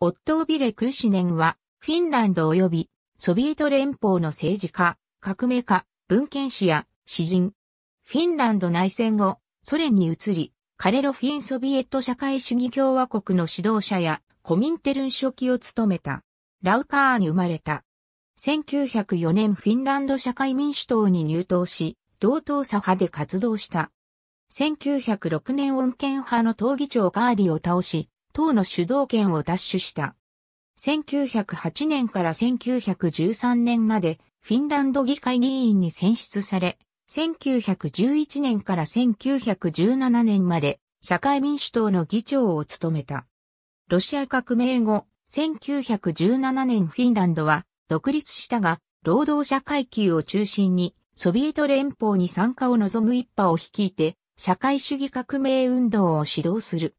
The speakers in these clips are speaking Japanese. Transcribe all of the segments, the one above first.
オットー・ビレ・クーシネンは、フィンランド及びソビエト連邦の政治家、革命家、文献史や詩人。フィンランド内戦後、ソ連に移り、カレロフィンソビエト社会主義共和国の指導者やコミンテルン書記を務めた。ラウカーに生まれた。1904年フィンランド社会民主党に入党し、同党左派で活動した。1906年恩恵派の党議長カーリを倒し、党の主導権を奪取した。1908年から1913年までフィンランド議会議員に選出され、1911年から1917年まで社会民主党の議長を務めた。ロシア革命後、1917年フィンランドは独立したが、労働者階級を中心にソビエト連邦に参加を望む一派を率いて、社会主義革命運動を指導する。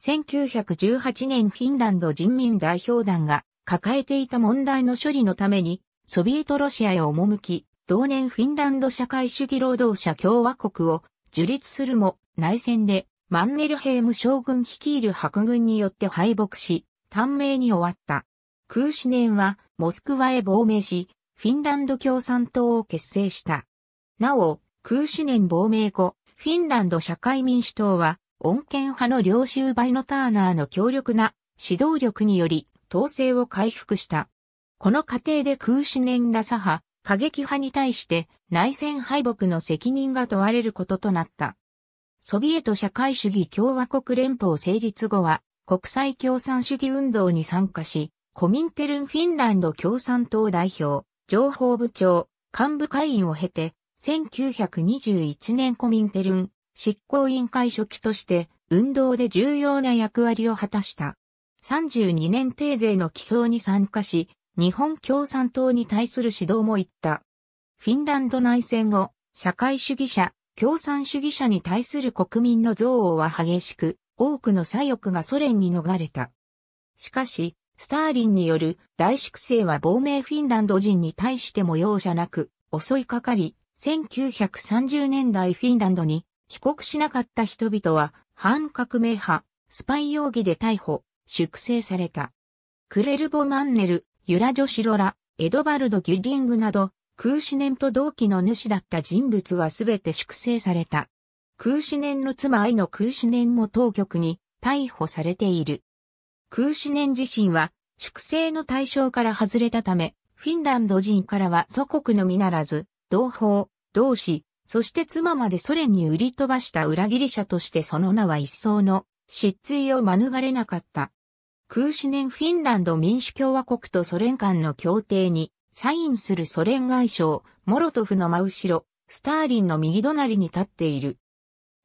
1918年フィンランド人民代表団が抱えていた問題の処理のために、ソビエトロシアへ赴き、同年フィンランド社会主義労働者共和国を樹立するも、内戦でマンネルヘーム将軍率いる白軍によって敗北し、短命に終わった。空死年はモスクワへ亡命し、フィンランド共産党を結成した。なお、空死年亡命後、フィンランド社会民主党は恩恵派の領収バイノターナーの強力な指導力により、統制を回復した。この過程で空死年ラサ派、過激派に対して内戦敗北の責任が問われることとなった。ソビエト社会主義共和国連邦成立後は国際共産主義運動に参加し、コミンテルンフィンランド共産党代表、情報部長、幹部会員を経て、1921年コミンテルン執行委員会書記として、運動で重要な役割を果たした。32年定税の起草に参加し、日本共産党に対する指導も言った。フィンランド内戦後、社会主義者、共産主義者に対する国民の憎悪は激しく、多くの左翼がソ連に逃れた。しかし、スターリンによる大粛清は亡命フィンランド人に対しても容赦なく襲いかかり、1930年代フィンランドに帰国しなかった人々は反革命派、スパイ容疑で逮捕、粛清された。クレルボ・マンネル、ユラ・ジョシロラ、エドバルド・ギュディングなど、空死年と同期の主だった人物はすべて粛清された。空死年の妻愛の空死年も当局に逮捕されている。空死年自身は粛清の対象から外れたため、フィンランド人からは祖国のみならず、同胞、同志、そして妻までソ連に売り飛ばした裏切り者としてその名は一層の失墜を免れなかった。空死年フィンランド民主共和国とソ連間の協定にサインするソ連外相、モロトフの真後ろ、スターリンの右隣に立っている。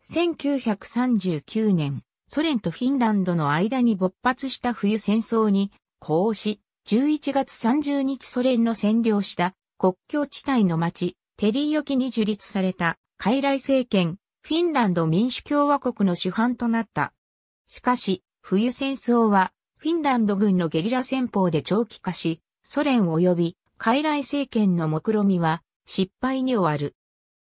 1939年、ソ連とフィンランドの間に勃発した冬戦争に、こうし、11月30日ソ連の占領した国境地帯の町、テリー沖に樹立された、傀儡政権、フィンランド民主共和国の主犯となった。しかし、冬戦争は、フィンランド軍のゲリラ戦法で長期化し、ソ連及び、傀儡政権の目論みは、失敗に終わる。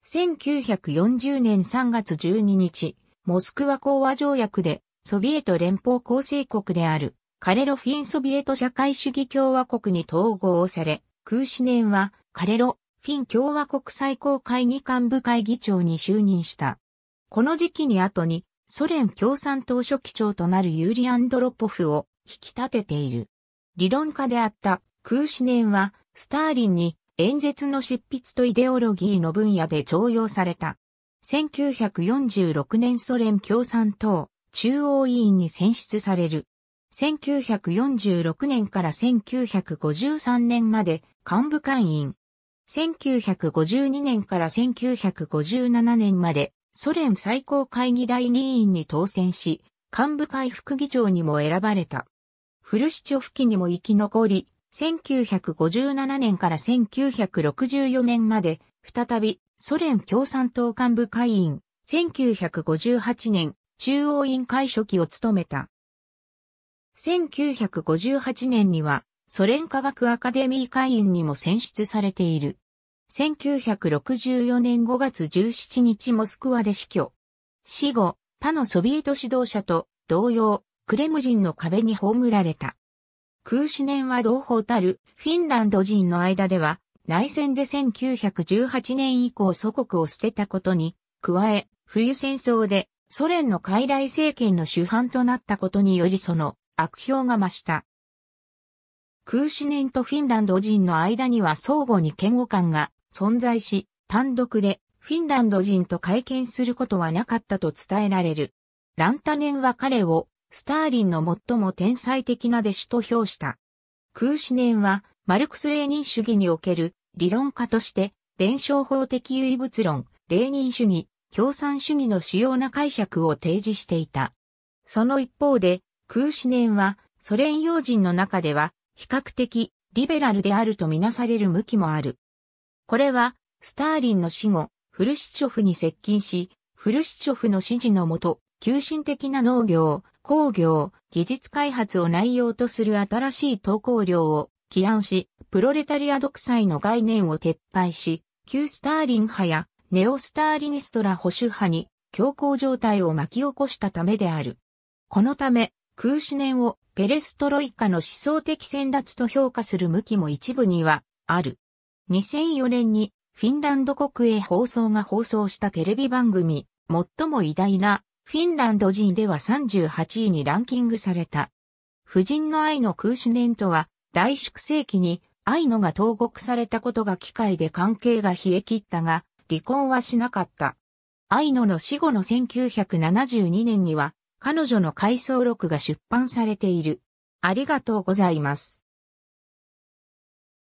1940年3月12日、モスクワ講和条約で、ソビエト連邦構成国である、カレロフィンソビエト社会主義共和国に統合され、クーシネンは、カレロフィン共和国最高会議幹部会議長に就任した。この時期に後に、ソ連共産党書記長となるユーリ・アンドロポフを引き立てている。理論家であった空死年は、スターリンに演説の執筆とイデオロギーの分野で常用された。1946年ソ連共産党中央委員に選出される。1946年から1953年まで幹部会員、1952年から1957年までソ連最高会議大議員に当選し、幹部会副議長にも選ばれた。フルシチョフ期にも生き残り、1957年から1964年まで、再びソ連共産党幹部会員、1958年中央委員会書記を務めた。1958年にはソ連科学アカデミー会員にも選出されている。1964年5月17日モスクワで死去。死後、他のソビエト指導者と同様、クレムジンの壁に葬られた。空死年は同胞たるフィンランド人の間では、内戦で1918年以降祖国を捨てたことに、加え、冬戦争でソ連の傀儡政権の主犯となったことによりその悪評が増した。クーシネンとフィンランド人の間には相互に嫌悪感が存在し、単独でフィンランド人と会見することはなかったと伝えられる。ランタネンは彼をスターリンの最も天才的な弟子と評した。クーシネンはマルクス・レーニン主義における理論家として、弁証法的唯物論、レーニン主義、共産主義の主要な解釈を提示していた。その一方で、クーシネンはソ連要人の中では比較的リベラルであるとみなされる向きもある。これは、スターリンの死後、フルシチョフに接近し、フルシチョフの指示のもと、急進的な農業、工業、技術開発を内容とする新しい投稿量を起案し、プロレタリア独裁の概念を撤廃し、旧スターリン派やネオスターリニストラ保守派に強硬状態を巻き起こしたためである。このため、空死年をペレストロイカの思想的選奪と評価する向きも一部にはある。2004年にフィンランド国営放送が放送したテレビ番組、最も偉大なフィンランド人では38位にランキングされた。夫人の愛の空死年とは、大粛世紀に愛のが投獄されたことが機会で関係が冷え切ったが、離婚はしなかった。愛野の死後の1972年には、彼女の回想録が出版されている。ありがとうございます。